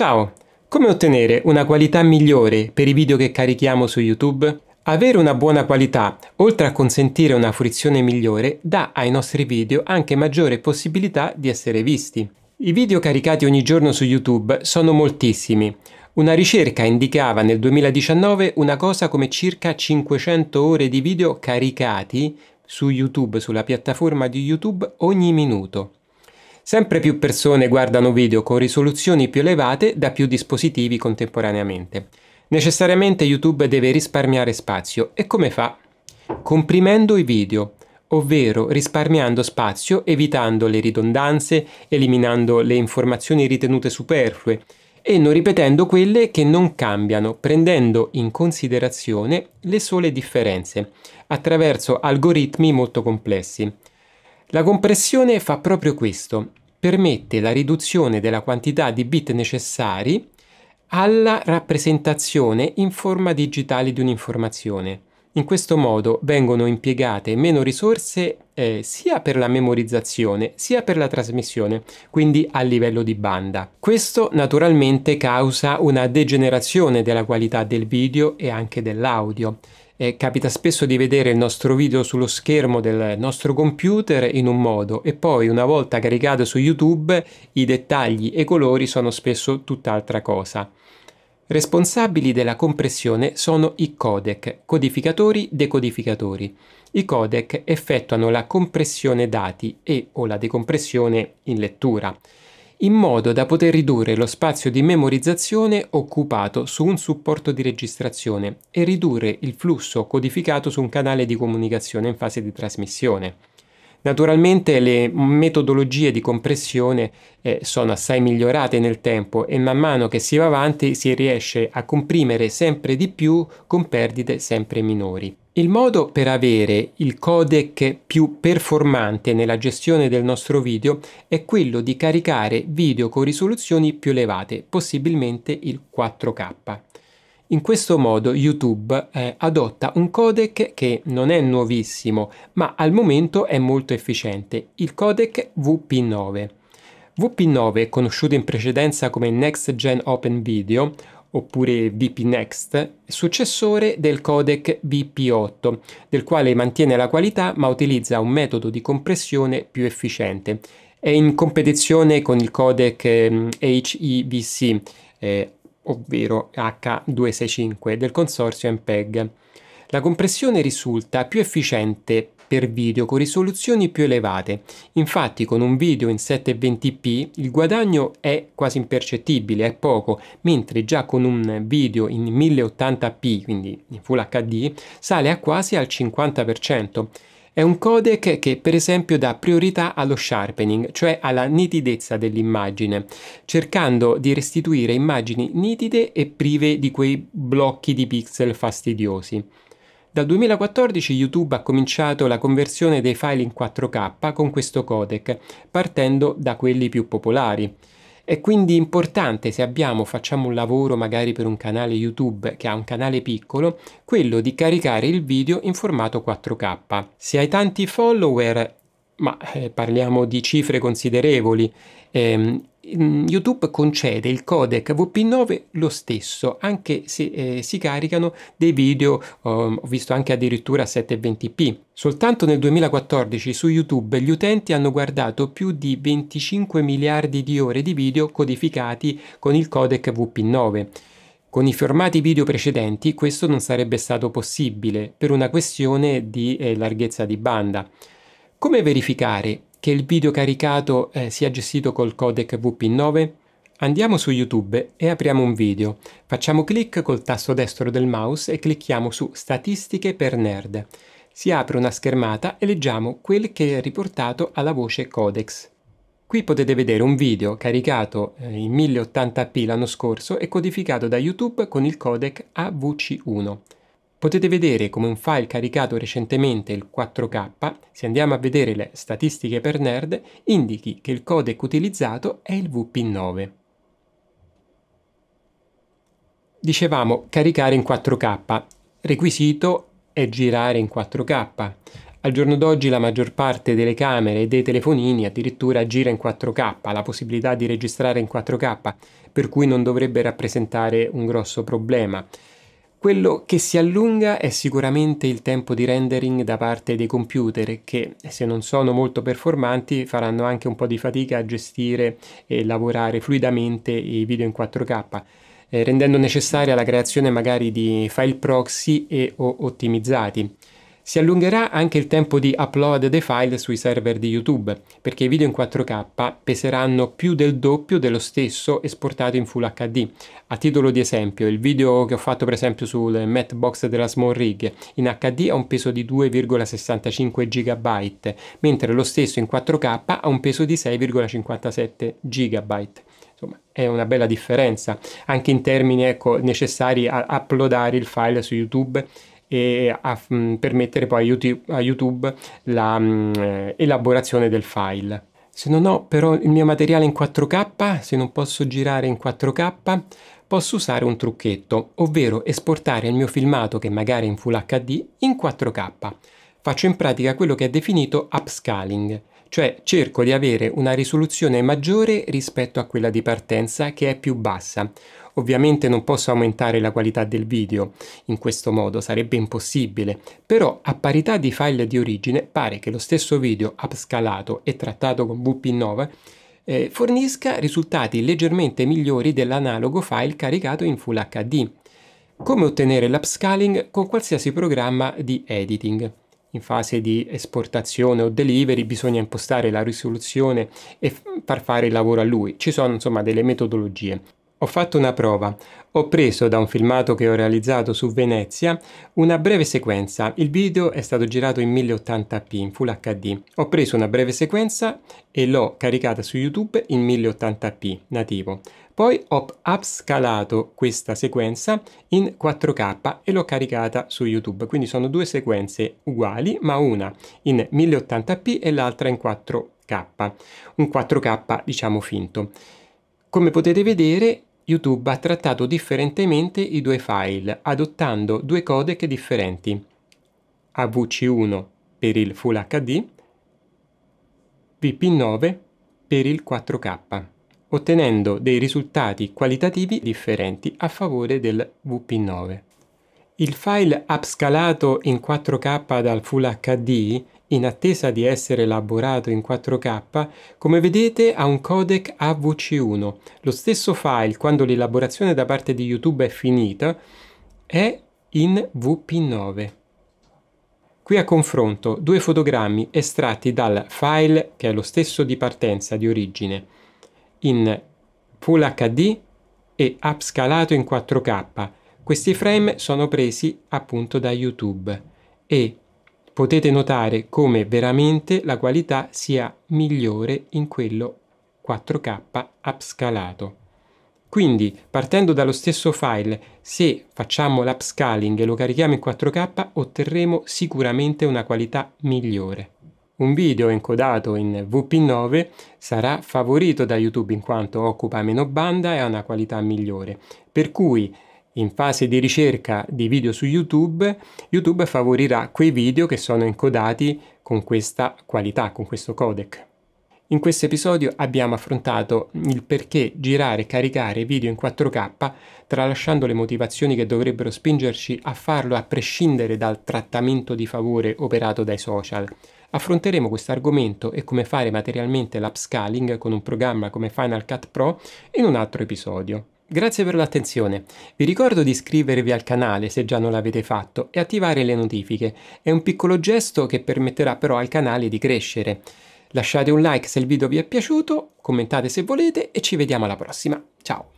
Ciao! Come ottenere una qualità migliore per i video che carichiamo su YouTube? Avere una buona qualità, oltre a consentire una fruizione migliore, dà ai nostri video anche maggiore possibilità di essere visti. I video caricati ogni giorno su YouTube sono moltissimi. Una ricerca indicava nel 2019 una cosa come circa 500 ore di video caricati su YouTube, sulla piattaforma di YouTube, ogni minuto. Sempre più persone guardano video con risoluzioni più elevate da più dispositivi contemporaneamente. Necessariamente YouTube deve risparmiare spazio e come fa? Comprimendo i video, ovvero risparmiando spazio evitando le ridondanze, eliminando le informazioni ritenute superflue e non ripetendo quelle che non cambiano, prendendo in considerazione le sole differenze, attraverso algoritmi molto complessi. La compressione fa proprio questo, permette la riduzione della quantità di bit necessari alla rappresentazione in forma digitale di un'informazione. In questo modo vengono impiegate meno risorse eh, sia per la memorizzazione sia per la trasmissione, quindi a livello di banda. Questo naturalmente causa una degenerazione della qualità del video e anche dell'audio eh, capita spesso di vedere il nostro video sullo schermo del nostro computer in un modo e poi una volta caricato su YouTube i dettagli e i colori sono spesso tutt'altra cosa. Responsabili della compressione sono i codec, codificatori decodificatori. I codec effettuano la compressione dati e o la decompressione in lettura in modo da poter ridurre lo spazio di memorizzazione occupato su un supporto di registrazione e ridurre il flusso codificato su un canale di comunicazione in fase di trasmissione. Naturalmente le metodologie di compressione eh, sono assai migliorate nel tempo e man mano che si va avanti si riesce a comprimere sempre di più con perdite sempre minori. Il modo per avere il codec più performante nella gestione del nostro video è quello di caricare video con risoluzioni più elevate, possibilmente il 4K. In questo modo YouTube eh, adotta un codec che non è nuovissimo, ma al momento è molto efficiente, il codec VP9. VP9, conosciuto in precedenza come Next Gen Open Video, oppure BP Next, successore del codec vp 8 del quale mantiene la qualità ma utilizza un metodo di compressione più efficiente. È in competizione con il codec HEVC, ehm, eh, ovvero H265, del consorzio MPEG. La compressione risulta più efficiente per video con risoluzioni più elevate. Infatti con un video in 720p il guadagno è quasi impercettibile, è poco, mentre già con un video in 1080p, quindi in Full HD, sale a quasi al 50%. È un codec che per esempio dà priorità allo sharpening, cioè alla nitidezza dell'immagine, cercando di restituire immagini nitide e prive di quei blocchi di pixel fastidiosi. Dal 2014 YouTube ha cominciato la conversione dei file in 4K con questo codec, partendo da quelli più popolari. È quindi importante se abbiamo, facciamo un lavoro magari per un canale YouTube che ha un canale piccolo, quello di caricare il video in formato 4K. Se hai tanti follower ma eh, parliamo di cifre considerevoli. Eh, YouTube concede il codec VP9 lo stesso, anche se eh, si caricano dei video, um, ho visto anche addirittura 720p. Soltanto nel 2014 su YouTube gli utenti hanno guardato più di 25 miliardi di ore di video codificati con il codec VP9. Con i formati video precedenti questo non sarebbe stato possibile per una questione di eh, larghezza di banda. Come verificare che il video caricato eh, sia gestito col codec VP9? Andiamo su YouTube e apriamo un video. Facciamo clic col tasto destro del mouse e clicchiamo su Statistiche per Nerd. Si apre una schermata e leggiamo quel che è riportato alla voce codex. Qui potete vedere un video caricato eh, in 1080p l'anno scorso e codificato da YouTube con il codec AVC1. Potete vedere come un file caricato recentemente il 4K, se andiamo a vedere le statistiche per nerd, indichi che il codec utilizzato è il VP9. Dicevamo caricare in 4K, requisito è girare in 4K. Al giorno d'oggi la maggior parte delle camere e dei telefonini addirittura gira in 4K, la possibilità di registrare in 4K, per cui non dovrebbe rappresentare un grosso problema. Quello che si allunga è sicuramente il tempo di rendering da parte dei computer che se non sono molto performanti faranno anche un po' di fatica a gestire e lavorare fluidamente i video in 4K eh, rendendo necessaria la creazione magari di file proxy e o ottimizzati. Si allungherà anche il tempo di upload dei file sui server di YouTube, perché i video in 4K peseranno più del doppio dello stesso esportato in Full HD. A titolo di esempio, il video che ho fatto per esempio sul matbox della Small Rig in HD ha un peso di 2,65 GB, mentre lo stesso in 4K ha un peso di 6,57 GB insomma è una bella differenza anche in termini ecco, necessari a uploadare il file su YouTube e a mh, mm, permettere poi a YouTube, a YouTube l'elaborazione mm, eh, del file. Se non ho però il mio materiale in 4K, se non posso girare in 4K, posso usare un trucchetto, ovvero esportare il mio filmato che magari è in Full HD in 4K. Faccio in pratica quello che è definito upscaling, cioè cerco di avere una risoluzione maggiore rispetto a quella di partenza che è più bassa, Ovviamente non posso aumentare la qualità del video in questo modo, sarebbe impossibile, però a parità di file di origine pare che lo stesso video upscalato e trattato con WP9 eh, fornisca risultati leggermente migliori dell'analogo file caricato in Full HD. Come ottenere l'upscaling con qualsiasi programma di editing? in fase di esportazione o delivery bisogna impostare la risoluzione e far fare il lavoro a lui. Ci sono insomma delle metodologie. Ho fatto una prova. Ho preso da un filmato che ho realizzato su Venezia una breve sequenza. Il video è stato girato in 1080p, in Full HD. Ho preso una breve sequenza e l'ho caricata su YouTube in 1080p nativo. Poi ho upscalato questa sequenza in 4K e l'ho caricata su YouTube. Quindi sono due sequenze uguali, ma una in 1080p e l'altra in 4K. Un 4K diciamo finto. Come potete vedere YouTube ha trattato differentemente i due file, adottando due codec differenti, AVC1 per il Full HD, VP9 per il 4K, ottenendo dei risultati qualitativi differenti a favore del VP9. Il file upscalato in 4K dal Full HD, in attesa di essere elaborato in 4K, come vedete ha un codec AVC1. Lo stesso file, quando l'elaborazione da parte di YouTube è finita, è in VP9. Qui a confronto due fotogrammi estratti dal file che è lo stesso di partenza, di origine, in Full HD e upscalato in 4K questi frame sono presi appunto da YouTube e potete notare come veramente la qualità sia migliore in quello 4K upscalato. Quindi, partendo dallo stesso file, se facciamo l'upscaling e lo carichiamo in 4K, otterremo sicuramente una qualità migliore. Un video encodato in VP9 sarà favorito da YouTube in quanto occupa meno banda e ha una qualità migliore, per cui in fase di ricerca di video su YouTube, YouTube favorirà quei video che sono encodati con questa qualità, con questo codec. In questo episodio abbiamo affrontato il perché girare e caricare video in 4K, tralasciando le motivazioni che dovrebbero spingerci a farlo a prescindere dal trattamento di favore operato dai social. Affronteremo questo argomento e come fare materialmente l'upscaling con un programma come Final Cut Pro in un altro episodio. Grazie per l'attenzione, vi ricordo di iscrivervi al canale se già non l'avete fatto e attivare le notifiche, è un piccolo gesto che permetterà però al canale di crescere. Lasciate un like se il video vi è piaciuto, commentate se volete e ci vediamo alla prossima, ciao!